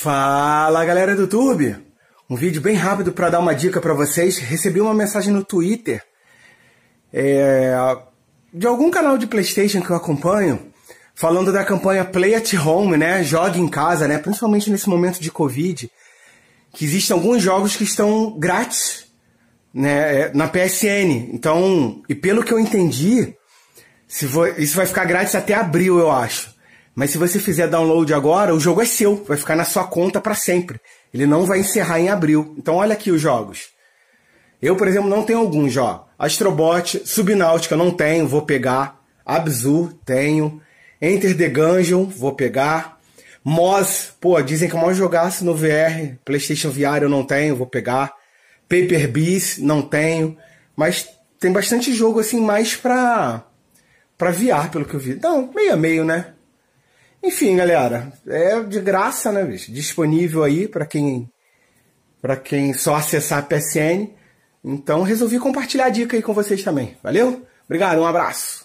Fala galera do YouTube. Um vídeo bem rápido para dar uma dica para vocês. Recebi uma mensagem no Twitter é, de algum canal de PlayStation que eu acompanho, falando da campanha Play at Home, né? Jogue em casa, né? Principalmente nesse momento de Covid, que existem alguns jogos que estão grátis né? É, na PSN. Então, e pelo que eu entendi, isso vai ficar grátis até abril, eu acho. Mas se você fizer download agora, o jogo é seu, vai ficar na sua conta para sempre. Ele não vai encerrar em abril. Então olha aqui os jogos. Eu, por exemplo, não tenho alguns, ó. Astrobot, Subnáutica não tenho, vou pegar. Abzu, tenho. Enter the Gungeon, vou pegar. Moz, pô, dizem que é o maior jogaço no VR. PlayStation VR eu não tenho, vou pegar. Paper Beast, não tenho. Mas tem bastante jogo assim, mais pra, pra VR, pelo que eu vi. Não, meio a meio, né? Enfim, galera, é de graça, né, bicho? Disponível aí para quem para quem só acessar a PSN. Então resolvi compartilhar a dica aí com vocês também. Valeu? Obrigado, um abraço.